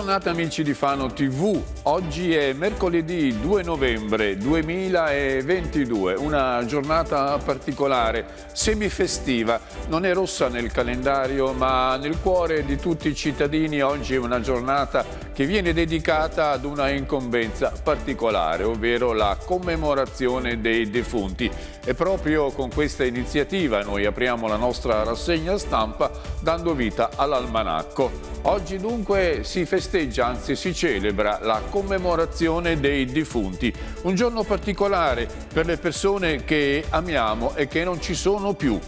giornata amici di Fano TV. Oggi è mercoledì 2 novembre 2022, una giornata particolare, semifestiva, non è rossa nel calendario ma nel cuore di tutti i cittadini oggi è una giornata che viene dedicata ad una incombenza particolare, ovvero la commemorazione dei defunti. E proprio con questa iniziativa noi apriamo la nostra rassegna stampa dando vita all'almanacco. Oggi dunque si festeggia, anzi si celebra la commemorazione dei defunti. Un giorno particolare per le persone che amiamo e che non ci sono più.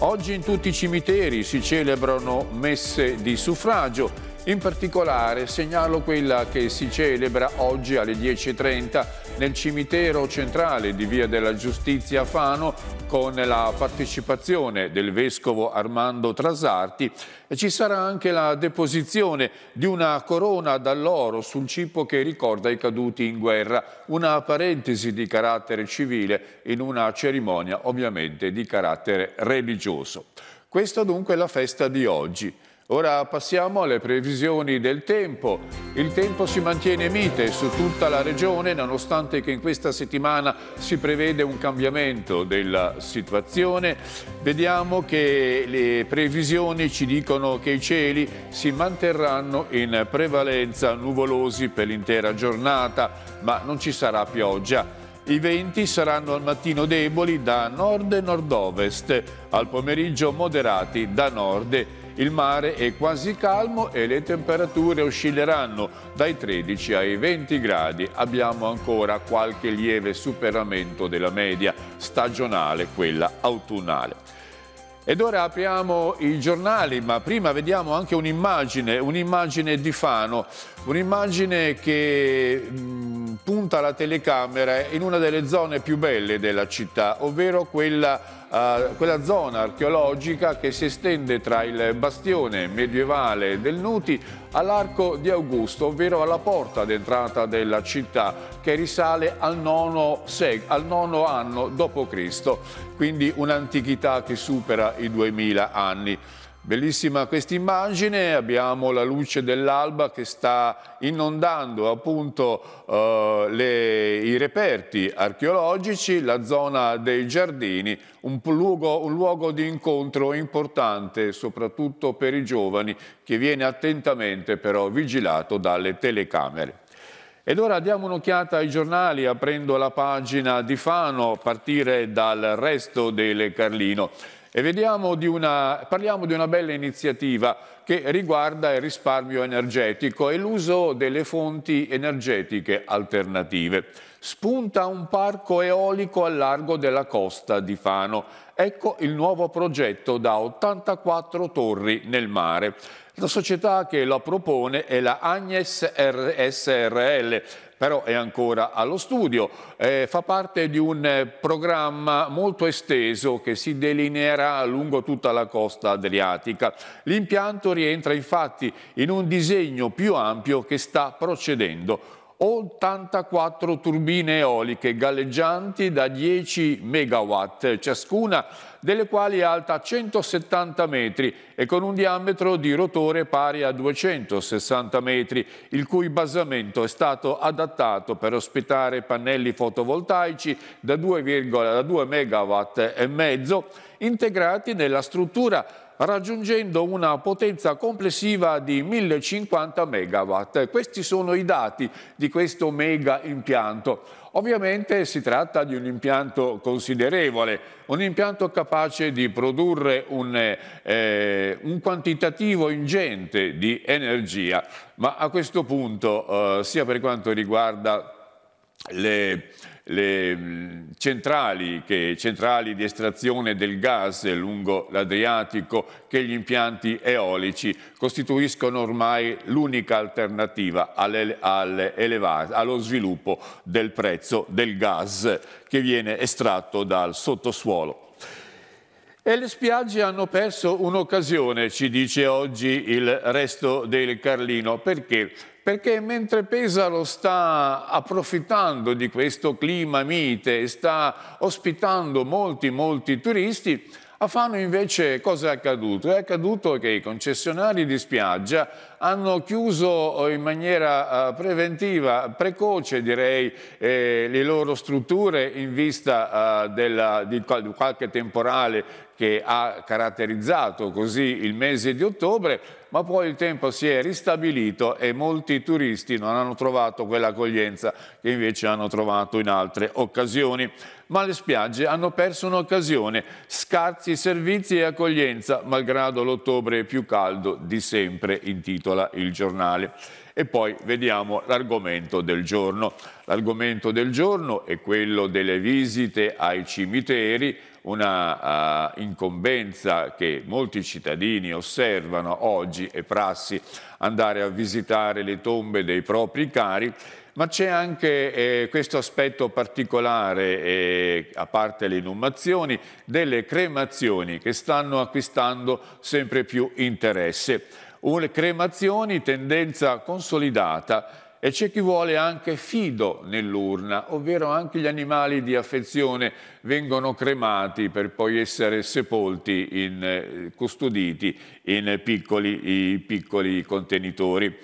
Oggi in tutti i cimiteri si celebrano messe di suffragio in particolare segnalo quella che si celebra oggi alle 10.30 nel cimitero centrale di Via della Giustizia Fano con la partecipazione del Vescovo Armando Trasarti e ci sarà anche la deposizione di una corona d'alloro sul cippo che ricorda i caduti in guerra, una parentesi di carattere civile in una cerimonia ovviamente di carattere religioso. Questa dunque è la festa di oggi. Ora passiamo alle previsioni del tempo. Il tempo si mantiene mite su tutta la regione nonostante che in questa settimana si prevede un cambiamento della situazione. Vediamo che le previsioni ci dicono che i cieli si manterranno in prevalenza nuvolosi per l'intera giornata, ma non ci sarà pioggia. I venti saranno al mattino deboli da nord e nord-ovest, al pomeriggio moderati da nord e nord-ovest il mare è quasi calmo e le temperature oscilleranno dai 13 ai 20 gradi. Abbiamo ancora qualche lieve superamento della media stagionale, quella autunnale. Ed ora apriamo i giornali, ma prima vediamo anche un'immagine, un'immagine di Fano. Un'immagine che mh, punta la telecamera in una delle zone più belle della città, ovvero quella, uh, quella zona archeologica che si estende tra il bastione medievale del Nuti all'Arco di Augusto, ovvero alla porta d'entrata della città che risale al nono, al nono anno d.C., quindi un'antichità che supera i 2000 anni. Bellissima questa immagine, abbiamo la luce dell'alba che sta inondando appunto eh, le, i reperti archeologici, la zona dei giardini, un luogo, un luogo di incontro importante soprattutto per i giovani che viene attentamente però vigilato dalle telecamere. Ed ora diamo un'occhiata ai giornali aprendo la pagina di Fano a partire dal resto del Carlino di una, parliamo di una bella iniziativa che riguarda il risparmio energetico e l'uso delle fonti energetiche alternative. Spunta un parco eolico al largo della costa di Fano Ecco il nuovo progetto da 84 torri nel mare. La società che lo propone è la Agnes SRL, però è ancora allo studio. Eh, fa parte di un programma molto esteso che si delineerà lungo tutta la costa adriatica. L'impianto rientra infatti in un disegno più ampio che sta procedendo 84 turbine eoliche galleggianti da 10 megawatt ciascuna, delle quali alta 170 metri e con un diametro di rotore pari a 260 metri, il cui basamento è stato adattato per ospitare pannelli fotovoltaici da 2,2 megawatt e mezzo integrati nella struttura raggiungendo una potenza complessiva di 1050 megawatt. Questi sono i dati di questo mega impianto. Ovviamente si tratta di un impianto considerevole, un impianto capace di produrre un, eh, un quantitativo ingente di energia, ma a questo punto eh, sia per quanto riguarda le le mm, centrali, che, centrali, di estrazione del gas lungo l'Adriatico che gli impianti eolici costituiscono ormai l'unica alternativa alle, alle elevate, allo sviluppo del prezzo del gas che viene estratto dal sottosuolo. E le spiagge hanno perso un'occasione, ci dice oggi il resto del Carlino, perché perché mentre Pesaro sta approfittando di questo clima mite, e sta ospitando molti, molti turisti, a Fano invece cosa è accaduto? È accaduto che i concessionari di spiaggia hanno chiuso eh, in maniera eh, preventiva, precoce direi, eh, le loro strutture in vista eh, della, di qualche temporale che ha caratterizzato così il mese di ottobre ma poi il tempo si è ristabilito e molti turisti non hanno trovato quell'accoglienza che invece hanno trovato in altre occasioni. Ma le spiagge hanno perso un'occasione, scarsi servizi e accoglienza, malgrado l'ottobre più caldo di sempre, intitola il giornale. E poi vediamo l'argomento del giorno. L'argomento del giorno è quello delle visite ai cimiteri, una uh, incombenza che molti cittadini osservano oggi, è prassi andare a visitare le tombe dei propri cari, ma c'è anche eh, questo aspetto particolare, eh, a parte le inumazioni, delle cremazioni che stanno acquistando sempre più interesse. Un, cremazioni, tendenza consolidata, e c'è chi vuole anche fido nell'urna, ovvero anche gli animali di affezione vengono cremati per poi essere sepolti, in, eh, custoditi in piccoli, piccoli contenitori.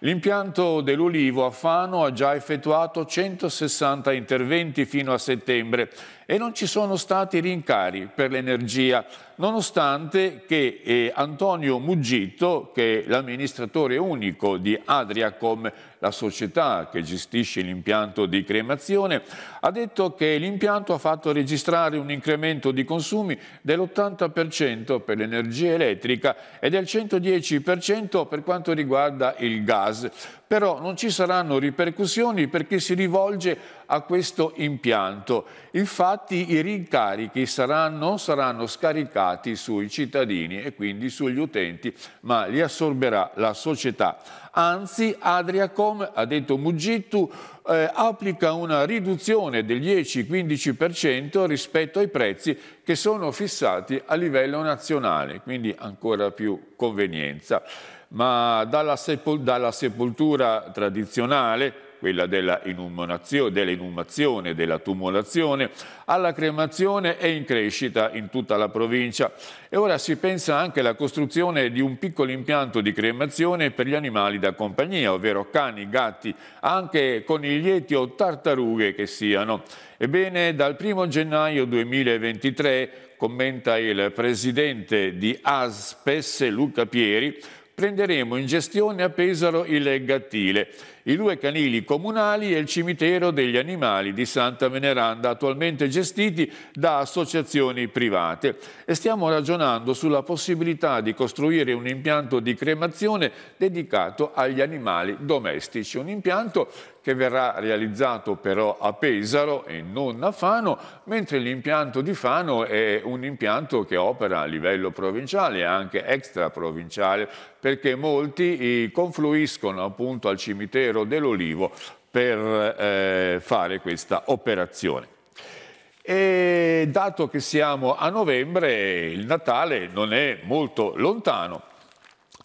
L'impianto dell'Ulivo a Fano ha già effettuato 160 interventi fino a settembre e non ci sono stati rincari per l'energia, nonostante che eh, Antonio Muggito, che è l'amministratore unico di Adriacom, la società che gestisce l'impianto di cremazione, ha detto che l'impianto ha fatto registrare un incremento di consumi dell'80% per l'energia elettrica e del 110% per quanto riguarda il gas però non ci saranno ripercussioni perché si rivolge a questo impianto. Infatti i rincarichi saranno, saranno scaricati sui cittadini e quindi sugli utenti, ma li assorberà la società Anzi, Adriacom, ha detto Mugittu, eh, applica una riduzione del 10-15% rispetto ai prezzi che sono fissati a livello nazionale, quindi ancora più convenienza. Ma dalla, sepol dalla sepoltura tradizionale quella dell'inumazione, della tumulazione, alla cremazione è in crescita in tutta la provincia e ora si pensa anche alla costruzione di un piccolo impianto di cremazione per gli animali da compagnia, ovvero cani, gatti, anche coniglietti o tartarughe che siano. Ebbene, dal 1 gennaio 2023, commenta il presidente di ASPES, Luca Pieri, prenderemo in gestione a Pesaro il gattile i due canili comunali e il cimitero degli animali di Santa Veneranda, attualmente gestiti da associazioni private. E stiamo ragionando sulla possibilità di costruire un impianto di cremazione dedicato agli animali domestici, un impianto che verrà realizzato però a Pesaro e non a Fano, mentre l'impianto di Fano è un impianto che opera a livello provinciale e anche extra provinciale, perché molti eh, confluiscono appunto al cimitero Piero dell'Olivo per eh, fare questa operazione. E dato che siamo a novembre, il Natale non è molto lontano,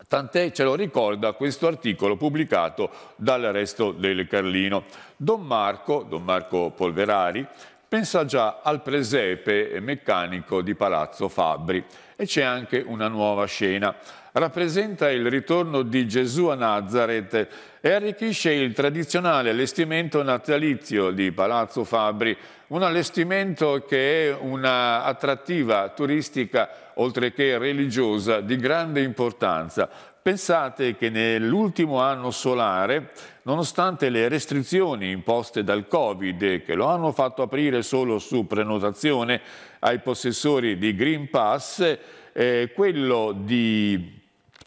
tant'è ce lo ricorda questo articolo pubblicato dal resto del Carlino. Don Marco, Don Marco Polverari, pensa già al presepe meccanico di Palazzo Fabbri e c'è anche una nuova scena rappresenta il ritorno di Gesù a Nazareth e arricchisce il tradizionale allestimento natalizio di Palazzo Fabri, un allestimento che è un'attrattiva turistica oltre che religiosa di grande importanza. Pensate che nell'ultimo anno solare, nonostante le restrizioni imposte dal Covid che lo hanno fatto aprire solo su prenotazione ai possessori di Green Pass, eh, quello di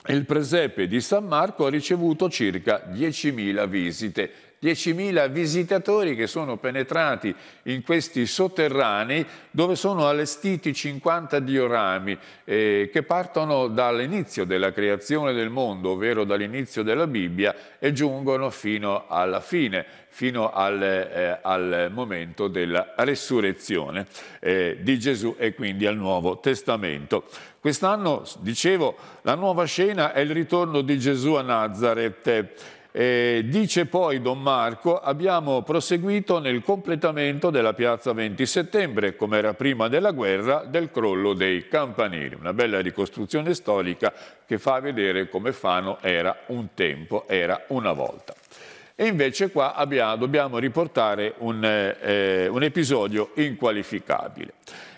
il presepe di San Marco ha ricevuto circa 10.000 visite 10.000 visitatori che sono penetrati in questi sotterranei dove sono allestiti 50 diorami eh, che partono dall'inizio della creazione del mondo, ovvero dall'inizio della Bibbia, e giungono fino alla fine, fino al, eh, al momento della resurrezione eh, di Gesù e quindi al Nuovo Testamento. Quest'anno, dicevo, la nuova scena è il ritorno di Gesù a Nazareth eh, dice poi Don Marco, abbiamo proseguito nel completamento della piazza 20 settembre, come era prima della guerra, del crollo dei campanili. Una bella ricostruzione storica che fa vedere come Fano era un tempo, era una volta. E invece qua abbiamo, dobbiamo riportare un, eh, eh un episodio inqualificabile.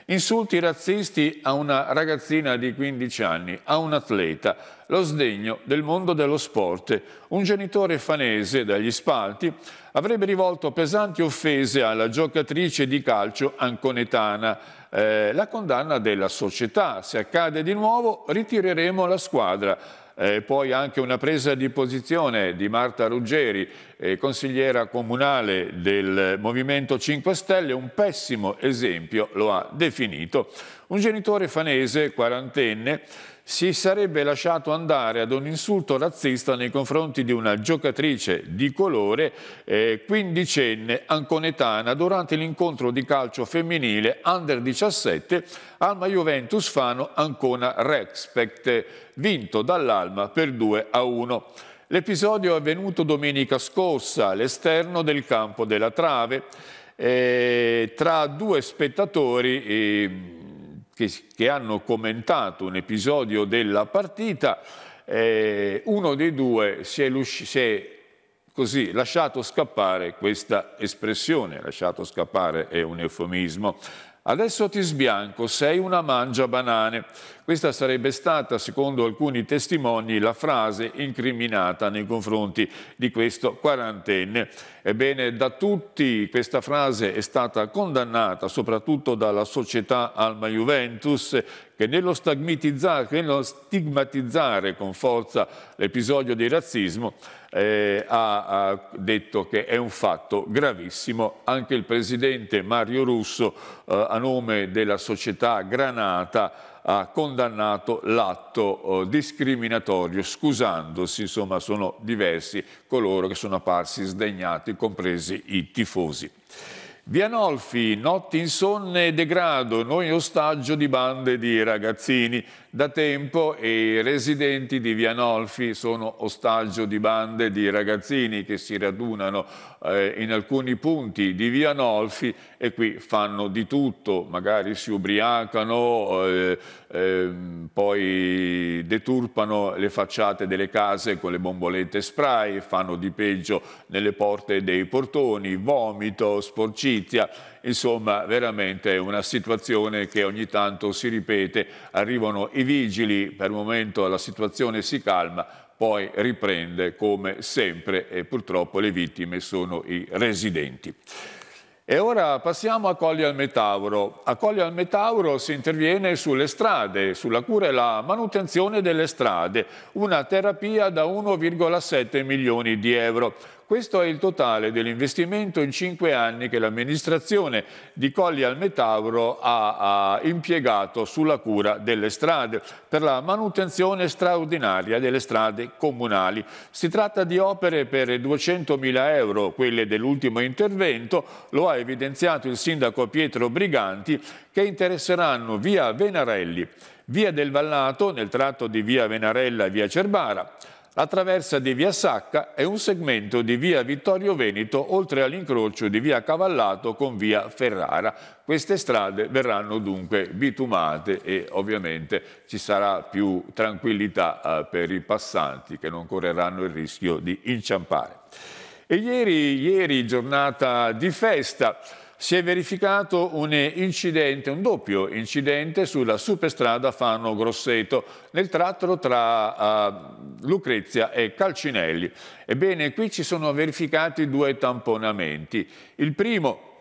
Insulti razzisti a una ragazzina di 15 anni, a un atleta, lo sdegno del mondo dello sport. Un genitore fanese dagli spalti avrebbe rivolto pesanti offese alla giocatrice di calcio anconetana. Eh, la condanna della società. Se accade di nuovo ritireremo la squadra eh, poi anche una presa di posizione di Marta Ruggeri, eh, consigliera comunale del Movimento 5 Stelle, un pessimo esempio lo ha definito. Un genitore fanese, quarantenne, si sarebbe lasciato andare ad un insulto razzista nei confronti di una giocatrice di colore eh, quindicenne anconetana durante l'incontro di calcio femminile under 17 Alma Juventus Fano Ancona Respect vinto dall'Alma per 2 a 1. L'episodio è avvenuto domenica scorsa all'esterno del campo della Trave eh, tra due spettatori eh, che, che hanno commentato un episodio della partita, eh, uno dei due si è, si è così lasciato scappare questa espressione, lasciato scappare è un eufemismo. Adesso ti sbianco, sei una mangia banane. Questa sarebbe stata, secondo alcuni testimoni, la frase incriminata nei confronti di questo quarantenne. Ebbene, da tutti questa frase è stata condannata, soprattutto dalla società Alma Juventus, che nello, che nello stigmatizzare con forza l'episodio di razzismo eh, ha, ha, detto che è un fatto gravissimo. Anche il presidente Mario Russo, eh, a nome della società Granata, ha condannato l'atto eh, discriminatorio, scusandosi, insomma sono diversi coloro che sono apparsi sdegnati, compresi i tifosi. Vianolfi, notti insonne e degrado, noi ostaggio di bande di ragazzini. Da tempo i residenti di Via Nolfi sono ostaggio di bande di ragazzini che si radunano eh, in alcuni punti di Via Nolfi e qui fanno di tutto, magari si ubriacano, eh, eh, poi deturpano le facciate delle case con le bombolette spray, fanno di peggio nelle porte dei portoni, vomito, sporcizia insomma veramente è una situazione che ogni tanto si ripete, arrivano i vigili, per il momento la situazione si calma, poi riprende come sempre e purtroppo le vittime sono i residenti. E ora passiamo a Colli al Metauro. A Colli al Metauro si interviene sulle strade, sulla cura e la manutenzione delle strade, una terapia da 1,7 milioni di euro. Questo è il totale dell'investimento in cinque anni che l'amministrazione di Colli al Metauro ha, ha impiegato sulla cura delle strade per la manutenzione straordinaria delle strade comunali. Si tratta di opere per 200.000 euro, quelle dell'ultimo intervento, lo ha evidenziato il sindaco Pietro Briganti, che interesseranno via Venarelli, via del Vallato nel tratto di via Venarella e via Cerbara, la traversa di via Sacca e un segmento di via Vittorio Veneto oltre all'incrocio di via Cavallato con via Ferrara. Queste strade verranno dunque bitumate e ovviamente ci sarà più tranquillità eh, per i passanti che non correranno il rischio di inciampare. E ieri, ieri giornata di festa, si è verificato un incidente, un doppio incidente sulla superstrada Fano Grosseto nel tratto tra uh, Lucrezia e Calcinelli. Ebbene, qui ci sono verificati due tamponamenti. Il primo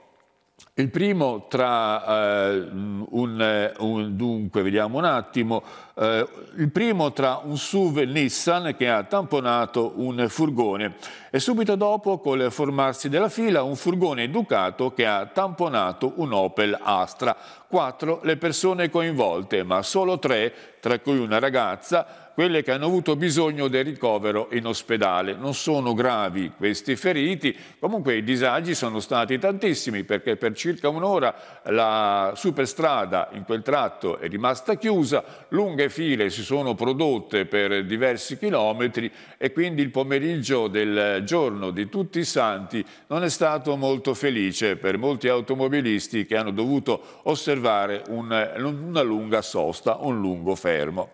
il primo tra, eh, un, eh, un, dunque, un attimo, eh, il primo tra un SUV Nissan che ha tamponato un furgone e subito dopo, col formarsi della fila, un furgone Ducato che ha tamponato un Opel Astra. Quattro le persone coinvolte, ma solo tre, tra cui una ragazza, quelle che hanno avuto bisogno del ricovero in ospedale. Non sono gravi questi feriti, comunque i disagi sono stati tantissimi perché per circa un'ora la superstrada in quel tratto è rimasta chiusa, lunghe file si sono prodotte per diversi chilometri e quindi il pomeriggio del giorno di tutti i santi non è stato molto felice per molti automobilisti che hanno dovuto osservare un, una lunga sosta, un lungo fermo.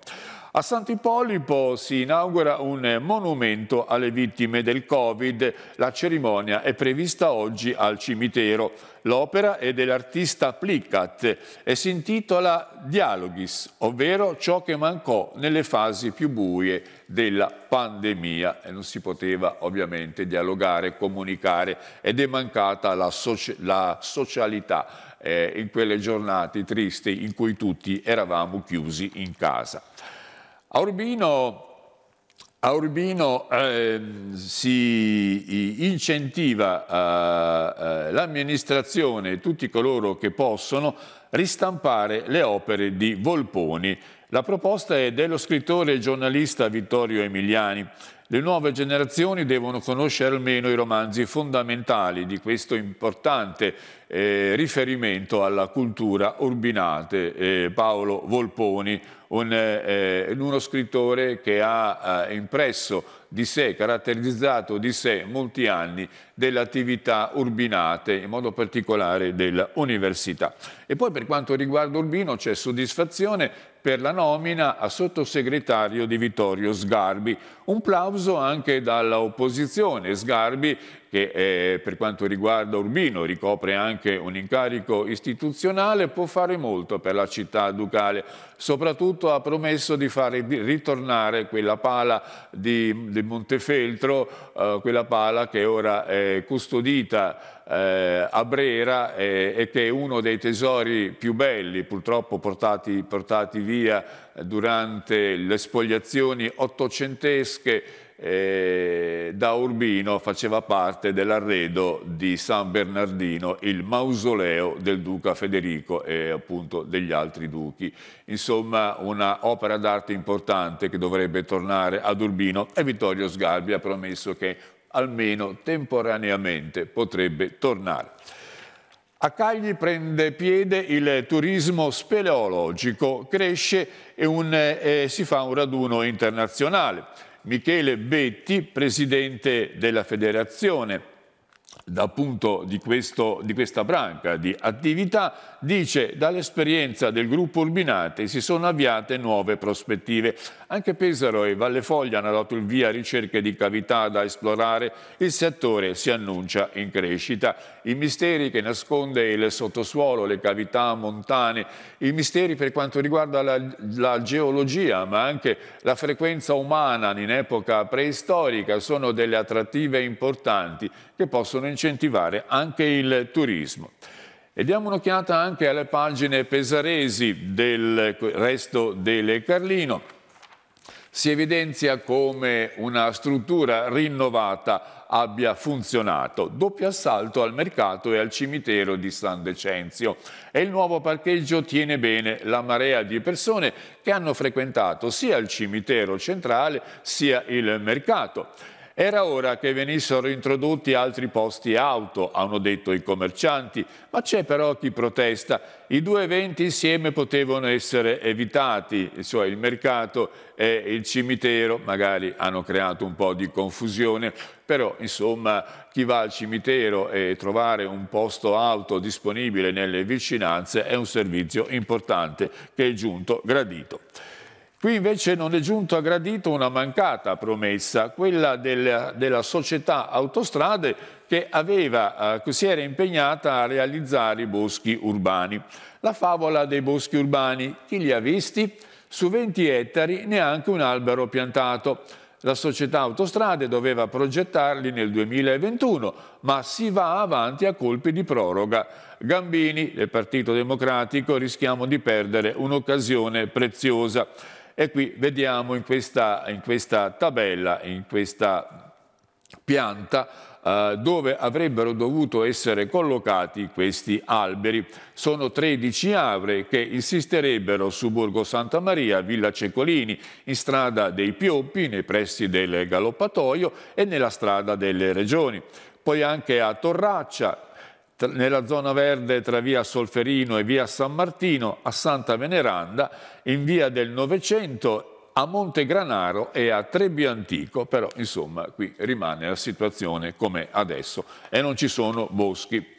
A Sant'Ippolipo si inaugura un monumento alle vittime del Covid. La cerimonia è prevista oggi al cimitero. L'opera è dell'artista Plicat e si intitola Dialoghis, ovvero ciò che mancò nelle fasi più buie della pandemia. E non si poteva ovviamente dialogare, comunicare ed è mancata la, soci la socialità eh, in quelle giornate tristi in cui tutti eravamo chiusi in casa. A Urbino, a Urbino eh, si incentiva eh, eh, l'amministrazione e tutti coloro che possono ristampare le opere di Volponi. La proposta è dello scrittore e giornalista Vittorio Emiliani. Le nuove generazioni devono conoscere almeno i romanzi fondamentali di questo importante eh, riferimento alla cultura urbinate. Eh, Paolo Volponi, un, eh, eh uno scrittore che ha eh, impresso di sé, caratterizzato di sé molti anni dell'attività attività urbinate, in modo particolare dell'università. E poi per quanto riguarda Urbino c'è soddisfazione per la nomina a sottosegretario di Vittorio Sgarbi. Un plauso anche dall'opposizione. Sgarbi, che eh, per quanto riguarda Urbino ricopre anche un incarico istituzionale, può fare molto per la città ducale. Soprattutto ha promesso di fare ritornare quella pala di, di Montefeltro, eh, quella pala che ora è custodita eh, a Brera eh, e che è uno dei tesori più belli, purtroppo portati, portati via durante le spogliazioni ottocentesche eh, da Urbino, faceva parte dell'arredo di San Bernardino, il mausoleo del duca Federico e appunto degli altri duchi. Insomma, una opera d'arte importante che dovrebbe tornare ad Urbino e Vittorio Sgarbi ha promesso che almeno temporaneamente potrebbe tornare. A Cagli prende piede il turismo speleologico, cresce e un, eh, si fa un raduno internazionale. Michele Betti, presidente della federazione, appunto di, questo, di questa branca di attività, dice dall'esperienza del gruppo Urbinate si sono avviate nuove prospettive. Anche Pesaro e Valle Foglia hanno dato il via a ricerche di cavità da esplorare, il settore si annuncia in crescita. I misteri che nasconde il sottosuolo, le cavità montane, i misteri per quanto riguarda la, la geologia ma anche la frequenza umana in epoca preistorica sono delle attrattive importanti che possono incentivare anche il turismo. E diamo un'occhiata anche alle pagine pesaresi del resto delle Carlino. Si evidenzia come una struttura rinnovata abbia funzionato. Doppio assalto al mercato e al cimitero di San Decenzio. E il nuovo parcheggio tiene bene la marea di persone che hanno frequentato sia il cimitero centrale sia il mercato. Era ora che venissero introdotti altri posti auto, hanno detto i commercianti, ma c'è però chi protesta. I due eventi insieme potevano essere evitati, cioè il mercato e il cimitero, magari hanno creato un po' di confusione, però insomma chi va al cimitero e trovare un posto auto disponibile nelle vicinanze è un servizio importante che è giunto gradito. Qui invece non è giunto a gradito una mancata promessa, quella del, della società autostrade che, aveva, eh, che si era impegnata a realizzare i boschi urbani. La favola dei boschi urbani, chi li ha visti? Su 20 ettari neanche un albero piantato. La società Autostrade doveva progettarli nel 2021, ma si va avanti a colpi di proroga. Gambini, del Partito Democratico, rischiamo di perdere un'occasione preziosa. E qui vediamo in questa, in questa tabella, in questa pianta, eh, dove avrebbero dovuto essere collocati questi alberi. Sono 13 avre che insisterebbero su Borgo Santa Maria, Villa Cecolini, in strada dei Pioppi, nei pressi del Galoppatoio e nella strada delle Regioni. Poi anche a Torraccia, nella zona verde tra via Solferino e via San Martino, a Santa Veneranda, in via del Novecento a Monte Granaro e a Trebbio Antico, però insomma qui rimane la situazione come adesso e non ci sono boschi.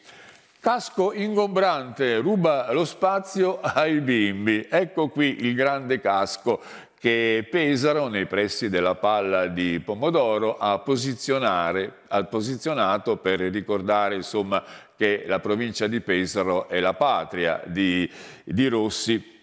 Casco ingombrante ruba lo spazio ai bimbi. Ecco qui il grande casco che Pesaro nei pressi della palla di Pomodoro ha, ha posizionato per ricordare insomma, che la provincia di Pesaro è la patria di, di Rossi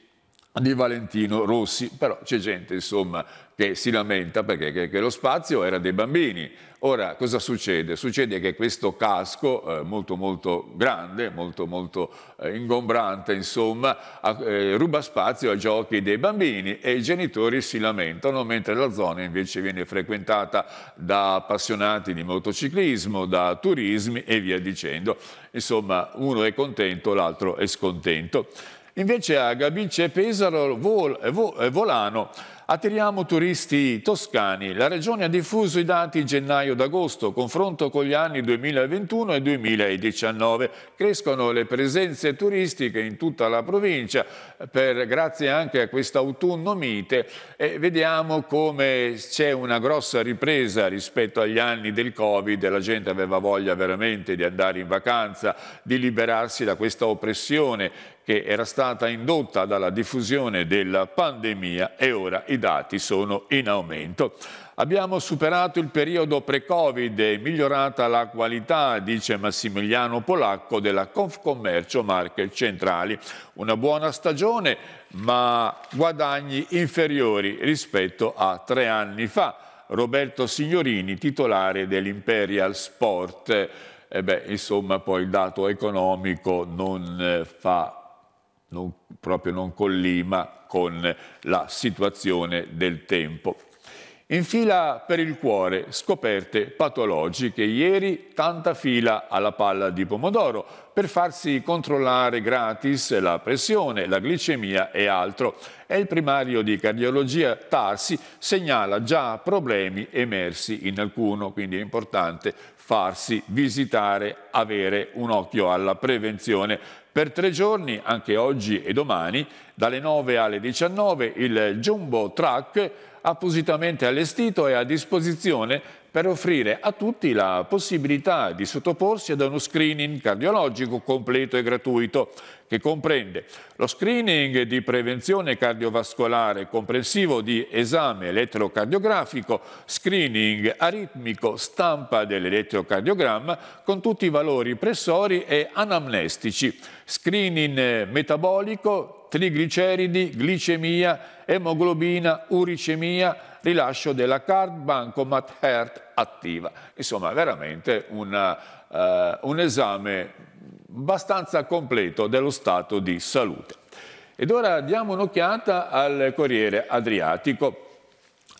di Valentino Rossi, però c'è gente insomma che si lamenta perché che, che lo spazio era dei bambini. Ora, cosa succede? Succede che questo casco, eh, molto molto grande, molto molto eh, ingombrante, insomma, a, eh, ruba spazio ai giochi dei bambini e i genitori si lamentano, mentre la zona invece viene frequentata da appassionati di motociclismo, da turismi e via dicendo. Insomma, uno è contento, l'altro è scontento. Invece a Gabice Pesaro vol, vol, eh, Volano Attiriamo turisti toscani. La Regione ha diffuso i dati gennaio-agosto, confronto con gli anni 2021 e 2019. Crescono le presenze turistiche in tutta la provincia, per, grazie anche a quest'autunno mite. E vediamo come c'è una grossa ripresa rispetto agli anni del Covid. La gente aveva voglia veramente di andare in vacanza, di liberarsi da questa oppressione che era stata indotta dalla diffusione della pandemia e ora i dati sono in aumento. Abbiamo superato il periodo pre-Covid e migliorata la qualità, dice Massimiliano Polacco della Confcommercio Marche Centrali. Una buona stagione, ma guadagni inferiori rispetto a tre anni fa. Roberto Signorini, titolare dell'Imperial Sport. Eh beh, insomma, poi il dato economico non eh, fa non, proprio non collima con la situazione del tempo. In fila per il cuore, scoperte patologiche. Ieri tanta fila alla palla di pomodoro per farsi controllare gratis la pressione, la glicemia e altro. E il primario di cardiologia Tarsi segnala già problemi emersi in alcuno, quindi è importante farsi visitare, avere un occhio alla prevenzione per tre giorni, anche oggi e domani, dalle 9 alle 19, il Jumbo Truck appositamente allestito è a disposizione per offrire a tutti la possibilità di sottoporsi ad uno screening cardiologico completo e gratuito che comprende lo screening di prevenzione cardiovascolare comprensivo di esame elettrocardiografico, screening aritmico, stampa dell'elettrocardiogramma con tutti i valori pressori e anamnestici, screening metabolico, trigliceridi, glicemia, emoglobina, uricemia, rilascio della card bancomat heart attiva. Insomma, veramente una, uh, un esame abbastanza completo dello stato di salute. Ed ora diamo un'occhiata al Corriere Adriatico.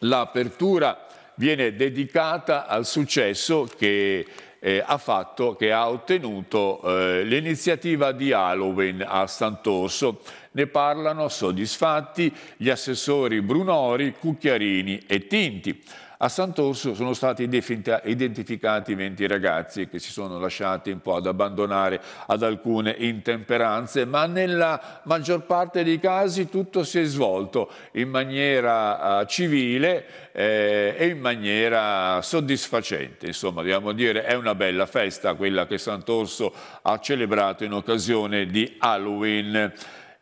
L'apertura viene dedicata al successo che eh, ha fatto, che ha ottenuto eh, l'iniziativa di Halloween a Sant'Orso. Ne parlano soddisfatti gli assessori Brunori, Cucchiarini e Tinti. A Sant'Orso sono stati identificati 20 ragazzi che si sono lasciati un po' ad abbandonare ad alcune intemperanze, ma nella maggior parte dei casi tutto si è svolto in maniera eh, civile eh, e in maniera soddisfacente. Insomma, dobbiamo dire è una bella festa quella che Sant'Orso ha celebrato in occasione di Halloween.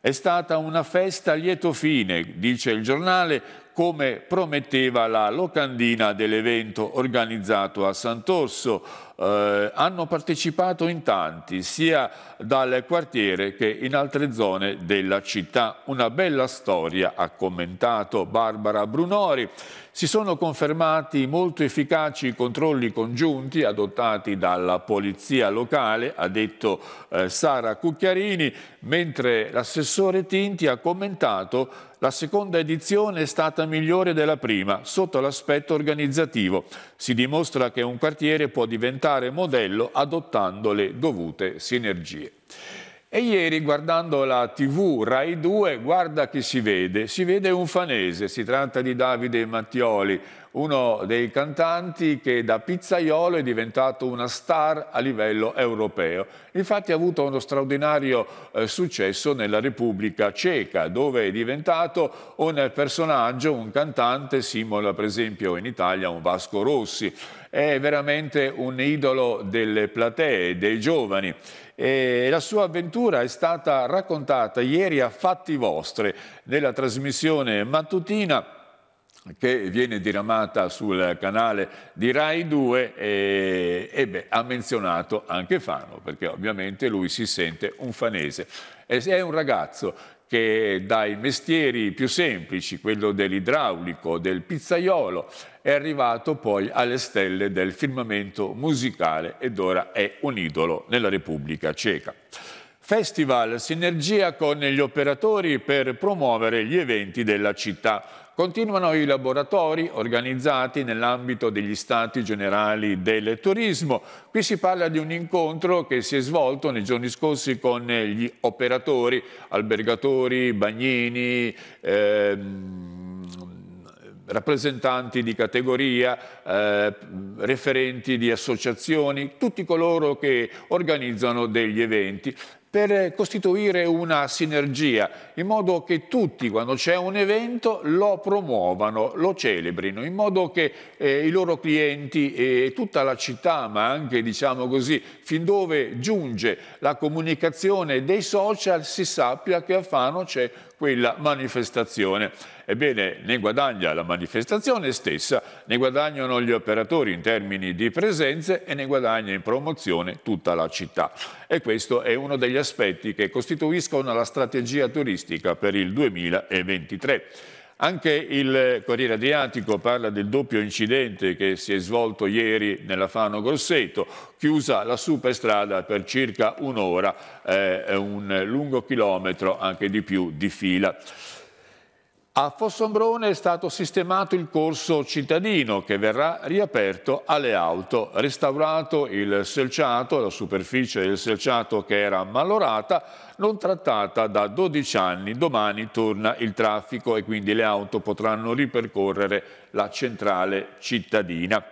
È stata una festa a lieto fine, dice il giornale, come prometteva la locandina dell'evento organizzato a Sant'Orso eh, hanno partecipato in tanti sia dal quartiere che in altre zone della città. Una bella storia, ha commentato Barbara Brunori. Si sono confermati molto efficaci i controlli congiunti adottati dalla polizia locale, ha detto eh, Sara Cucchiarini, mentre l'assessore Tinti ha commentato la seconda edizione è stata migliore della prima sotto l'aspetto organizzativo. Si dimostra che un quartiere può diventare diventare modello adottando le dovute sinergie. E ieri guardando la tv Rai 2, guarda chi si vede, si vede un fanese, si tratta di Davide Mattioli, uno dei cantanti che da pizzaiolo è diventato una star a livello europeo. Infatti ha avuto uno straordinario eh, successo nella Repubblica Ceca, dove è diventato un personaggio, un cantante, simile per esempio in Italia un Vasco Rossi. È veramente un idolo delle platee, dei giovani e la sua avventura è stata raccontata ieri a Fatti Vostri nella trasmissione mattutina che viene diramata sul canale di Rai 2 e, e beh, ha menzionato anche Fano perché ovviamente lui si sente un fanese. È un ragazzo che dai mestieri più semplici, quello dell'idraulico, del pizzaiolo, è arrivato poi alle stelle del firmamento musicale ed ora è un idolo nella Repubblica Ceca. Festival, sinergia con gli operatori per promuovere gli eventi della città Continuano i laboratori organizzati nell'ambito degli Stati Generali del Turismo. Qui si parla di un incontro che si è svolto nei giorni scorsi con gli operatori, albergatori, bagnini, ehm, rappresentanti di categoria, eh, referenti di associazioni, tutti coloro che organizzano degli eventi per costituire una sinergia, in modo che tutti quando c'è un evento lo promuovano, lo celebrino, in modo che eh, i loro clienti e tutta la città, ma anche diciamo così, fin dove giunge la comunicazione dei social, si sappia che a Fano c'è quella manifestazione. Ebbene, ne guadagna la manifestazione stessa, ne guadagnano gli operatori in termini di presenze e ne guadagna in promozione tutta la città. E questo è uno degli aspetti che costituiscono la strategia turistica per il 2023. Anche il Corriere Adriatico parla del doppio incidente che si è svolto ieri nella Fano Grosseto, chiusa la superstrada per circa un'ora, eh, un lungo chilometro, anche di più, di fila. A Fossombrone è stato sistemato il corso cittadino che verrà riaperto alle auto, restaurato il selciato, la superficie del selciato che era malorata, non trattata da 12 anni. Domani torna il traffico e quindi le auto potranno ripercorrere la centrale cittadina.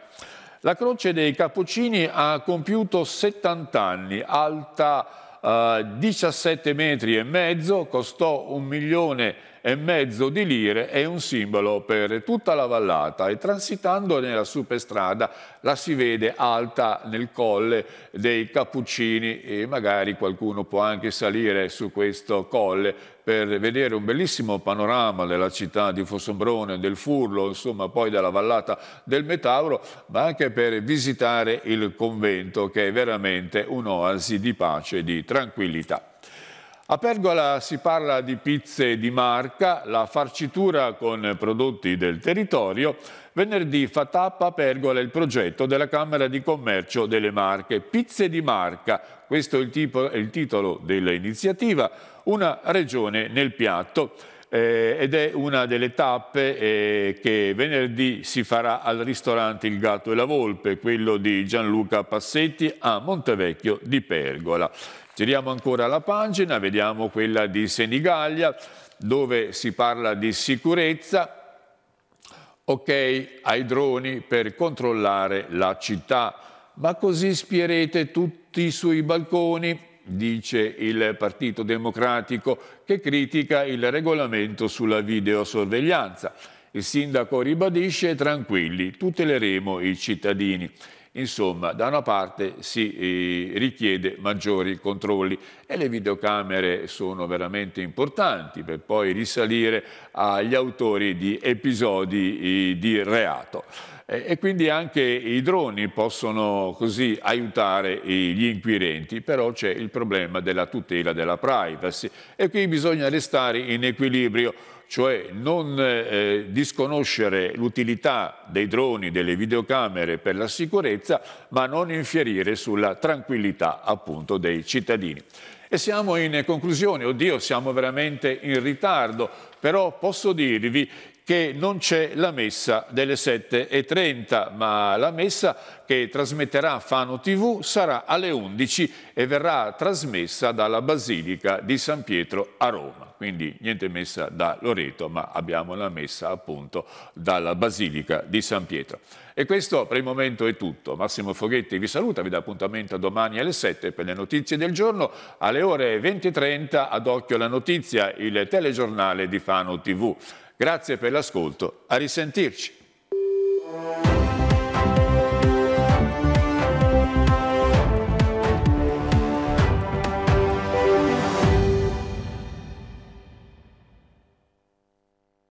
La Croce dei Cappuccini ha compiuto 70 anni, alta 17 eh, metri e mezzo, costò un milione e mezzo di lire, è un simbolo per tutta la vallata e transitando nella superstrada la si vede alta nel colle dei Cappuccini e magari qualcuno può anche salire su questo colle per vedere un bellissimo panorama della città di Fossombrone, del Furlo, insomma poi della vallata del Metauro, ma anche per visitare il convento che è veramente un'oasi di pace e di tranquillità. A Pergola si parla di pizze di marca, la farcitura con prodotti del territorio. Venerdì fa tappa a Pergola il progetto della Camera di Commercio delle Marche. Pizze di marca, questo è il, tipo, è il titolo dell'iniziativa una regione nel piatto eh, ed è una delle tappe eh, che venerdì si farà al ristorante Il Gatto e la Volpe, quello di Gianluca Passetti a Montevecchio di Pergola. Giriamo ancora la pagina, vediamo quella di Senigallia dove si parla di sicurezza. Ok ai droni per controllare la città, ma così spierete tutti sui balconi dice il Partito Democratico, che critica il regolamento sulla videosorveglianza. Il sindaco ribadisce tranquilli, tuteleremo i cittadini. Insomma, da una parte si eh, richiede maggiori controlli e le videocamere sono veramente importanti per poi risalire agli autori di episodi eh, di reato. E quindi anche i droni possono così aiutare eh, gli inquirenti, però c'è il problema della tutela della privacy e qui bisogna restare in equilibrio cioè non eh, eh, disconoscere l'utilità dei droni, delle videocamere per la sicurezza, ma non infierire sulla tranquillità appunto dei cittadini. E siamo in conclusione, oddio siamo veramente in ritardo, però posso dirvi che non c'è la messa delle 7.30, ma la messa che trasmetterà Fano TV sarà alle 11 e verrà trasmessa dalla Basilica di San Pietro a Roma quindi niente messa da Loreto, ma abbiamo la messa appunto dalla Basilica di San Pietro. E questo per il momento è tutto. Massimo Foghetti vi saluta, vi dà appuntamento domani alle 7 per le notizie del giorno, alle ore 20.30 ad Occhio la Notizia, il telegiornale di Fano TV. Grazie per l'ascolto, a risentirci.